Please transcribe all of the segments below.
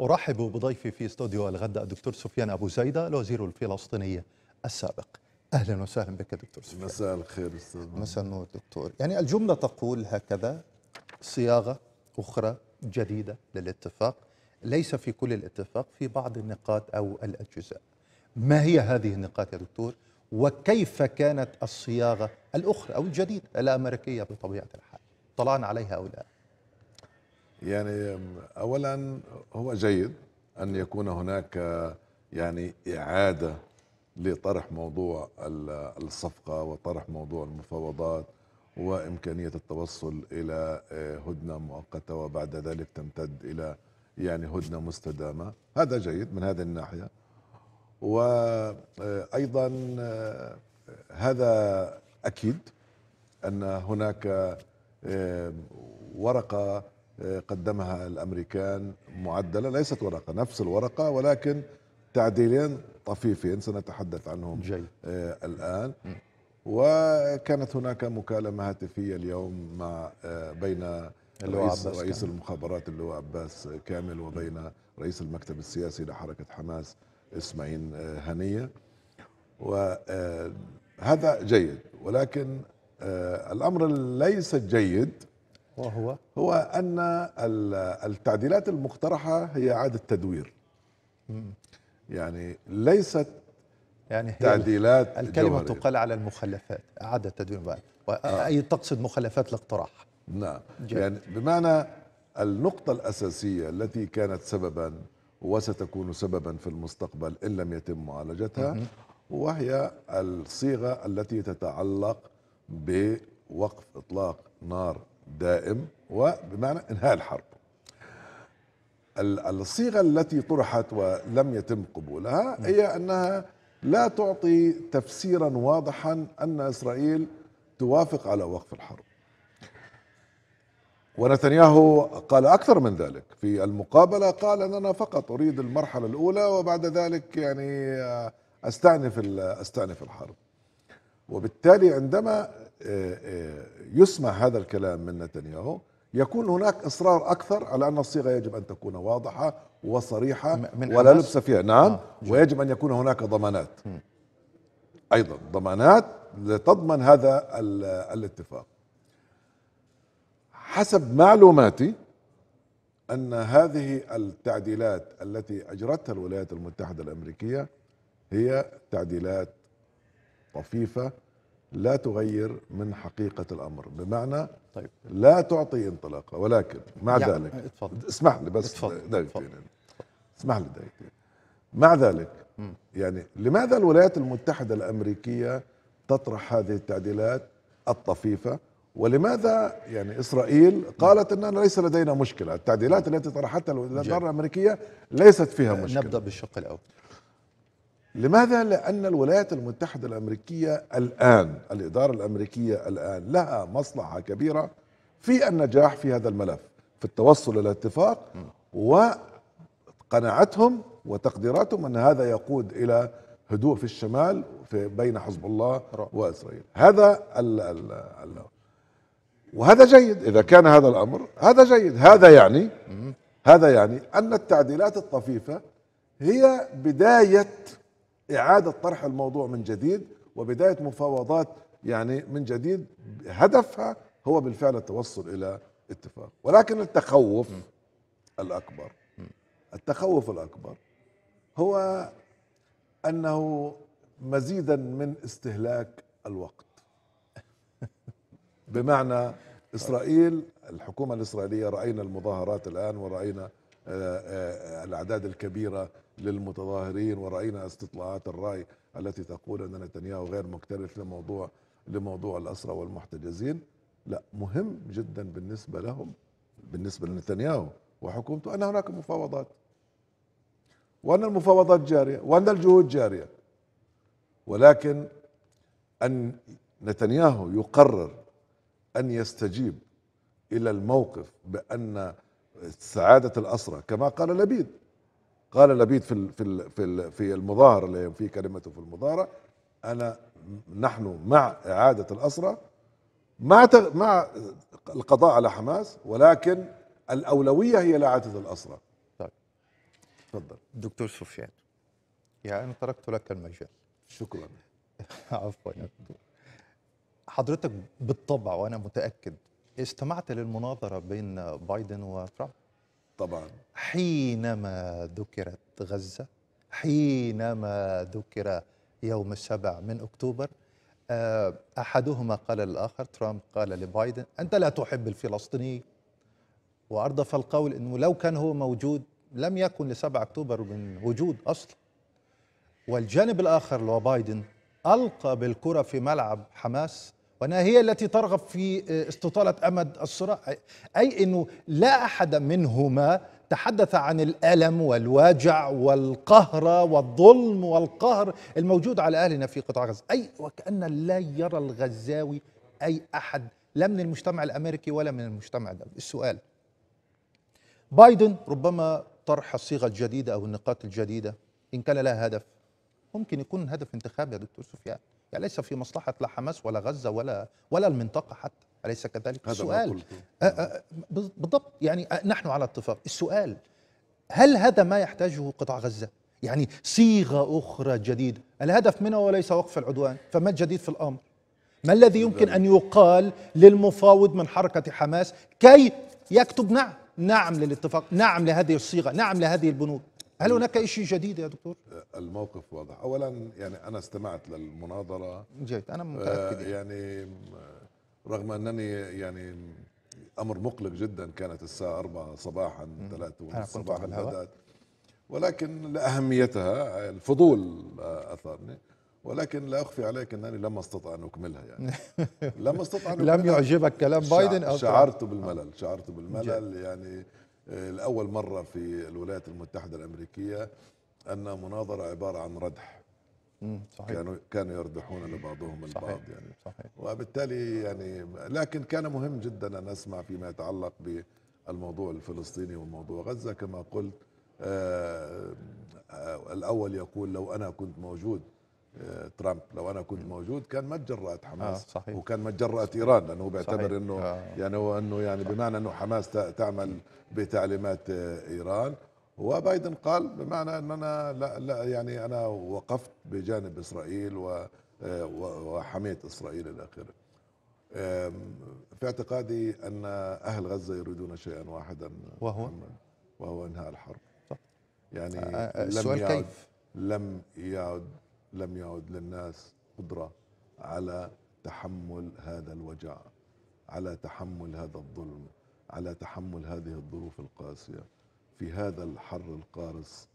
أرحب بضيفي في استوديو الغداء الدكتور سفيان أبو زيدة الوزير الفلسطيني السابق أهلا وسهلا بك دكتور سفيان مساء الخير أستاذ مساء النور دكتور يعني الجملة تقول هكذا صياغة أخرى جديدة للاتفاق ليس في كل الاتفاق في بعض النقاط أو الأجزاء ما هي هذه النقاط يا دكتور وكيف كانت الصياغة الأخرى أو الجديدة الأمريكية بطبيعة الحال طلعنا عليها أو لا يعني اولا هو جيد ان يكون هناك يعني اعاده لطرح موضوع الصفقه وطرح موضوع المفاوضات وامكانيه التوصل الى آه، هدنه مؤقته وبعد ذلك تمتد الى يعني هدنه مستدامه هذا جيد من هذه الناحيه وايضا آه، آه، هذا اكيد ان هناك ورقه قدمها الامريكان معدله ليست ورقه نفس الورقه ولكن تعديلين طفيفين سنتحدث عنهم جاي. آه، الان وكانت هناك مكالمه هاتفيه اليوم مع آه، بين رئيس, رئيس المخابرات اللواء عباس كامل وبين رئيس المكتب السياسي لحركه حماس اسماعيل آه، هنيه وهذا جيد ولكن الامر ليس جيد وهو هو أن التعديلات المقترحة هي إعادة تدوير يعني ليست يعني هي تعديلات الكلمة جوهرية. تقال على المخلفات إعادة تدوير بقى. آه. أي تقصد مخلفات الاقتراح نعم يعني بمعنى النقطة الأساسية التي كانت سببا وستكون سببا في المستقبل إن لم يتم معالجتها وهي الصيغة التي تتعلق بوقف إطلاق نار دائم وبمعنى انهاء الحرب الصيغه التي طرحت ولم يتم قبولها هي انها لا تعطي تفسيرا واضحا ان اسرائيل توافق على وقف الحرب ونتنياهو قال اكثر من ذلك في المقابله قال ان انا فقط اريد المرحله الاولى وبعد ذلك يعني استانف استانف الحرب وبالتالي عندما يسمع هذا الكلام من نتنياهو يكون هناك اصرار اكثر على ان الصيغه يجب ان تكون واضحه وصريحه من ولا لبس فيها نعم آه. ويجب ان يكون هناك ضمانات م. ايضا ضمانات لتضمن هذا الاتفاق حسب معلوماتي ان هذه التعديلات التي اجرتها الولايات المتحده الامريكيه هي تعديلات طفيفه لا تغير من حقيقة الأمر بمعنى طيب. لا تعطي انطلاقة ولكن مع يعني ذلك اتفضل. اسمح لي بس دقيقتين اسمح لي دقيقتين مع ذلك م. يعني لماذا الولايات المتحدة الأمريكية تطرح هذه التعديلات الطفيفة ولماذا يعني إسرائيل قالت أننا ليس لدينا مشكلة التعديلات التي طرحتها الولايات المتحدة الأمريكية ليست فيها مشكلة نبدأ بالشق الأول لماذا؟ لأن الولايات المتحدة الأمريكية الآن الإدارة الأمريكية الآن لها مصلحة كبيرة في النجاح في هذا الملف في التوصل إلى اتفاق وقناعتهم وتقديراتهم أن هذا يقود إلى هدوء في الشمال في بين حزب الله وإسرائيل هذا ال ال ال وهذا جيد إذا كان هذا الأمر هذا جيد هذا يعني هذا يعني أن التعديلات الطفيفة هي بداية إعادة طرح الموضوع من جديد وبداية مفاوضات يعني من جديد هدفها هو بالفعل التوصل إلى اتفاق ولكن التخوف الأكبر التخوف الأكبر هو أنه مزيدا من استهلاك الوقت بمعنى إسرائيل الحكومة الإسرائيلية رأينا المظاهرات الآن ورأينا آه، آه، الأعداد الكبيرة للمتظاهرين ورأينا استطلاعات الرأي التي تقول أن نتنياهو غير مكترث لموضوع لموضوع الأسرى والمحتجزين لا مهم جدا بالنسبة لهم بالنسبة لنتنياهو وحكومته أن هناك مفاوضات وأن المفاوضات جارية وأن الجهود جارية ولكن أن نتنياهو يقرر أن يستجيب إلى الموقف بأن سعادة الأسرة كما قال لبيد قال لبيد في في في في المظاهرة اللي في كلمته في المظاهرة أنا نحن مع إعادة الأسرة مع مع القضاء على حماس ولكن الأولوية هي لإعادة الأسرة طيب تفضل دكتور سفيان يعني تركت لك المجال شكرا عفوا يا دكتور حضرتك بالطبع وأنا متأكد استمعت للمناظرة بين بايدن وترامب طبعا حينما ذكرت غزة حينما ذكر يوم السبع من أكتوبر آه، أحدهما قال للآخر ترامب قال لبايدن أنت لا تحب الفلسطينيين وأردف القول أنه لو كان هو موجود لم يكن لسبع أكتوبر من وجود أصلا والجانب الآخر اللي هو بايدن ألقى بالكرة في ملعب حماس وأنها هي التي ترغب في آه، استطالة أمد الصراع أي أنه لا أحد منهما تحدث عن الألم والواجع والقهر والظلم والقهر الموجود على أهلنا في قطاع غزة أي وكأن لا يرى الغزاوي أي أحد لا من المجتمع الأمريكي ولا من المجتمع الدولي السؤال بايدن ربما طرح الصيغة الجديدة أو النقاط الجديدة إن كان لها هدف ممكن يكون هدف انتخاب يا دكتور سفيان يعني ليس في مصلحه لا حماس ولا غزه ولا ولا المنطقه حتى اليس كذلك هذا السؤال أه، أه، بالضبط يعني أه، نحن على اتفاق السؤال هل هذا ما يحتاجه قطاع غزه يعني صيغه اخرى جديده الهدف منها وليس وقف العدوان فما الجديد في الامر ما الذي يمكن ان يقال للمفاوض من حركه حماس كي يكتب نعم نعم للاتفاق نعم لهذه الصيغه نعم لهذه البنود هل هناك شيء جديد يا دكتور؟ أه، الموقف واضح اولا يعني انا استمعت للمناظره جيد انا أه، متاكد يعني رغم انني يعني امر مقلق جدا كانت الساعه 4 صباحا 3 ونصف صباحا بدات ولكن لاهميتها الفضول اثرني ولكن لا اخفي عليك انني لم استطع ان اكملها يعني لم استطع أن أكملها لم يعجبك كلام بايدن او شعرت بالملل آه. شعرت بالملل يعني لاول مره في الولايات المتحده الامريكيه ان مناظره عباره عن ردح صحيح. كانوا كانوا يردحون لبعضهم البعض صحيح. يعني صحيح. وبالتالي يعني لكن كان مهم جدا ان اسمع فيما يتعلق بالموضوع الفلسطيني وموضوع غزه كما قلت آه آه الاول يقول لو انا كنت موجود ترامب لو انا كنت موجود كان ما تجرأت حماس آه صحيح. وكان ما تجرأت ايران لانه بيعتبر صحيح. انه آه. يعني هو انه يعني بمعنى انه حماس تعمل بتعليمات آه، ايران وبايدن قال بمعنى ان انا لا لا يعني انا وقفت بجانب اسرائيل و آه، وحميت اسرائيل الى اخره. في اعتقادي ان اهل غزه يريدون شيئا واحدا وهو وهو انهاء الحرب. صح. يعني آه، السؤال لم يعد كيف؟ لم يعد لم يعد للناس قدرة على تحمل هذا الوجع على تحمل هذا الظلم على تحمل هذه الظروف القاسية في هذا الحر القارس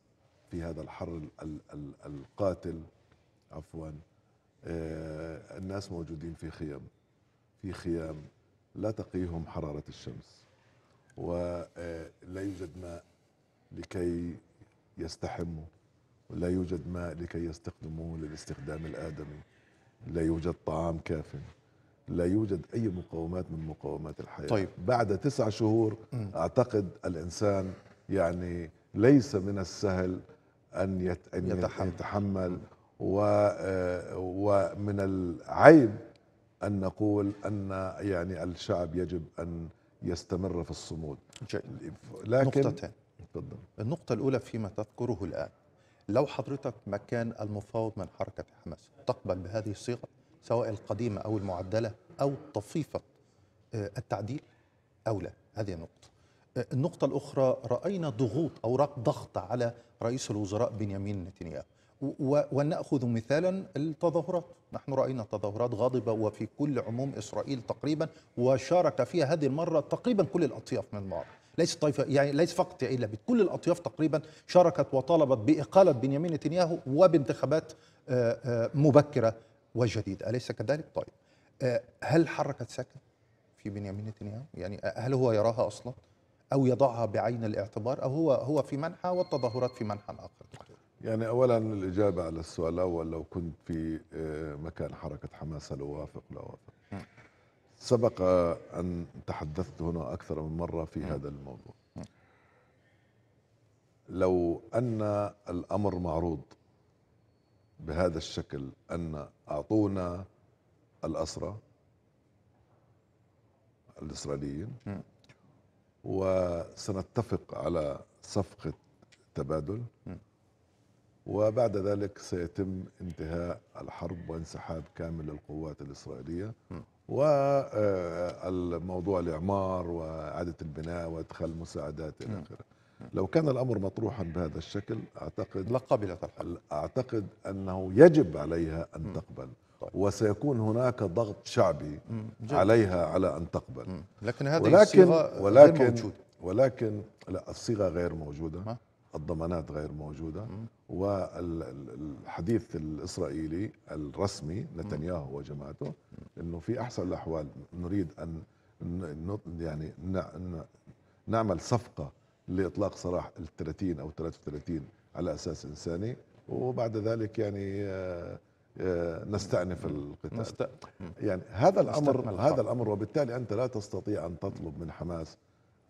في هذا الحر القاتل عفوا آه، الناس موجودين في خيام في خيام لا تقيهم حرارة الشمس ولا آه، يوجد ماء لكي يستحموا لا يوجد ماء لكي يستخدموه للاستخدام الآدمي لا يوجد طعام كاف لا يوجد أي مقومات من مقومات الحياة طيب. بعد تسع شهور أعتقد الإنسان يعني ليس من السهل أن, يت... أن يتحمل, يتحمل و... آه، ومن العيب أن نقول أن يعني الشعب يجب أن يستمر في الصمود لكن نقطتين النقطة الأولى فيما تذكره الآن لو حضرتك مكان المفاوض من حركة حماس تقبل بهذه الصيغة سواء القديمة أو المعدلة أو طفيفة آه، التعديل أو لا هذه النقطة آه، النقطة الأخرى رأينا ضغوط أو ضغط على رئيس الوزراء بنيامين نتنياهو ولنأخذ مثالا التظاهرات نحن رأينا تظاهرات غاضبة وفي كل عموم إسرائيل تقريبا وشارك فيها هذه المرة تقريبا كل الأطياف من المعارضة ليس طائفه يعني ليس فقط يا إلا كل الاطياف تقريبا شاركت وطالبت باقاله بنيامين نتنياهو وبانتخابات آه، آه، مبكره وجديده اليس كذلك طيب آه، هل حركت ساكن في بنيامين نتنياهو يعني هل هو يراها اصلا او يضعها بعين الاعتبار او هو هو في منحى والتظاهرات في منحى اخر يعني اولا الاجابه على السؤال الاول لو كنت في مكان حركه حماس هل اوافق لا اوافق سبق أن تحدثت هنا أكثر من مرة في هذا الموضوع لو أن الأمر معروض بهذا الشكل أن أعطونا الأسرى الإسرائيليين وسنتفق على صفقة تبادل وبعد ذلك سيتم انتهاء الحرب وانسحاب كامل القوات الإسرائيلية والموضوع الاعمار واعاده البناء وادخال مساعدات الى اخره لو كان الامر مطروحا بهذا الشكل اعتقد لقبلت الحرب اعتقد انه يجب عليها ان تقبل طيب. وسيكون هناك ضغط شعبي عليها على ان تقبل لكن هذه ولكن الصيغه ولكن غير موجوده ولكن لا الصيغه غير موجوده الضمانات غير موجودة والحديث الإسرائيلي الرسمي نتنياهو وجماعته أنه في أحسن الأحوال نريد أن يعني نعمل صفقة لإطلاق سراح ال 30 أو 33 على أساس إنساني وبعد ذلك يعني آه، آه، نستأنف القتال نست... يعني هذا الأمر هذا الأمر وبالتالي أنت لا تستطيع أن تطلب من حماس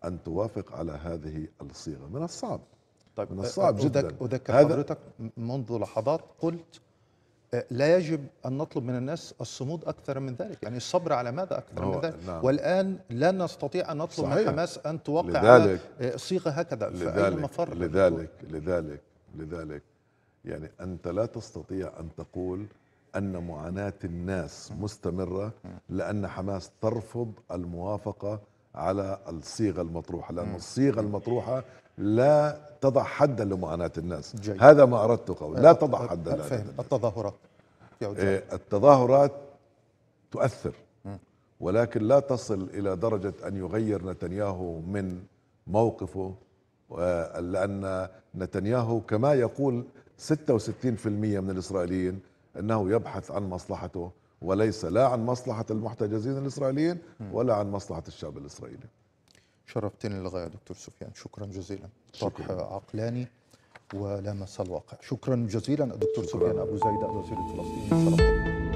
أن توافق على هذه الصيغة من الصعب طيب من الصعب جدا أذكر حضرتك منذ لحظات قلت آه، لا يجب أن نطلب من الناس الصمود أكثر من ذلك يعني الصبر على ماذا أكثر من ذلك نعم. والآن لا نستطيع أن نطلب صحيح. من حماس أن توقع لذلك آه، صيغة هكذا لذلك أي مفر لذلك لذلك لذلك يعني أنت لا تستطيع أن تقول أن معاناة الناس مستمرة لأن حماس ترفض الموافقة على الصيغه المطروحه لان الصيغه المطروحه لا تضع حدا لمعاناه الناس جيد. هذا ما اردت قول لا أه، تضع أه، حدا فهم التظاهرات إيه، التظاهرات تؤثر ولكن لا تصل الى درجه ان يغير نتنياهو من موقفه لان نتنياهو كما يقول 66% من الاسرائيليين انه يبحث عن مصلحته وليس لا عن مصلحة المحتجزين الإسرائيليين ولا عن مصلحة الشعب الإسرائيلي شرفتني للغاية دكتور سفيان شكرا جزيلا طرح عقلاني ولامس الواقع شكرا جزيلا الدكتور سفيان أبو زيد الوزير الفلسطيني